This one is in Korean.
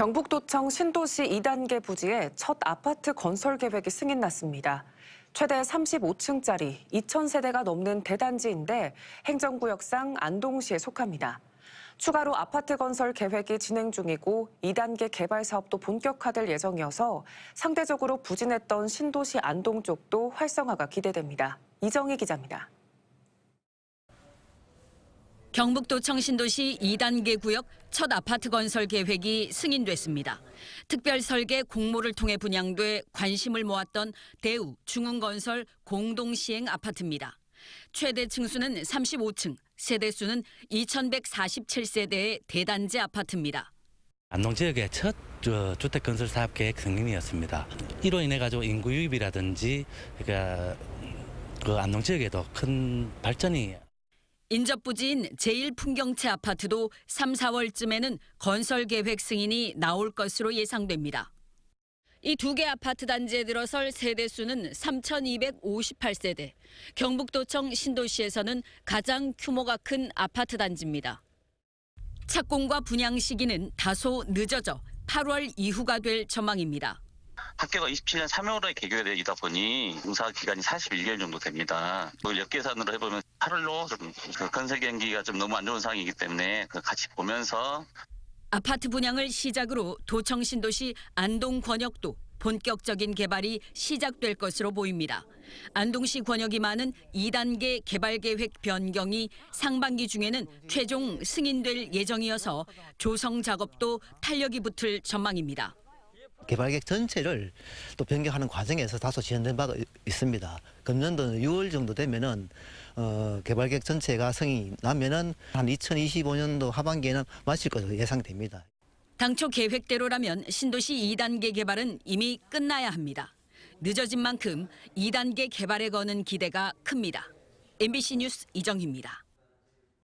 경북도청 신도시 2단계 부지에 첫 아파트 건설 계획이 승인났습니다. 최대 35층짜리 2,000세대가 넘는 대단지인데 행정구역상 안동시에 속합니다. 추가로 아파트 건설 계획이 진행 중이고 2단계 개발 사업도 본격화될 예정이어서 상대적으로 부진했던 신도시 안동 쪽도 활성화가 기대됩니다. 이정희 기자입니다. 경북도 청신도시 2단계 구역 첫 아파트 건설 계획이 승인됐습니다. 특별 설계 공모를 통해 분양돼 관심을 모았던 대우 중흥건설 공동 시행 아파트입니다. 최대 층수는 35층, 세대수는 2,147세대의 대단지 아파트입니다. 안동 지역의 첫 어, 주택 건설 사업 계획 승인이었습니다. 이로 인해 가지고 인구 유입이라든지 그러니까 그 안동 지역에도 큰 발전이 인접부지인 제1풍경채 아파트도 3, 4월쯤에는 건설 계획 승인이 나올 것으로 예상됩니다. 이 두 개 아파트 단지에 들어설 세대 수는 3,258세대. 경북도청 신도시에서는 가장 규모가 큰 아파트 단지입니다. 착공과 분양 시기는 다소 늦어져 8월 이후가 될 전망입니다. 학교가 27년 3월에 개교되다 보니 봉사 기간이 41개월 정도 됩니다. 뭐 역계산으로 해보면 8월로 좀 건설 그 경기가 좀 너무 안 좋은 상황이기 때문에 같이 보면서 아파트 분양을 시작으로 도청 신도시 안동 권역도 본격적인 개발이 시작될 것으로 보입니다. 안동시 권역이 많은 2단계 개발 계획 변경이 상반기 중에는 최종 승인될 예정이어서 조성 작업도 탄력이 붙을 전망입니다. 개발계획 전체를 또 변경하는 과정에서 다소 지연된 바가 있습니다. 금년도 6월 정도 되면은 어, 개발계획 전체가 성이 나면은 한 2025년도 하반기에는 마칠 것으로 예상됩니다. 당초 계획대로라면 신도시 2단계 개발은 이미 끝나야 합니다. 늦어진 만큼 2단계 개발에 거는 기대가 큽니다. MBC 뉴스 이정희입니다.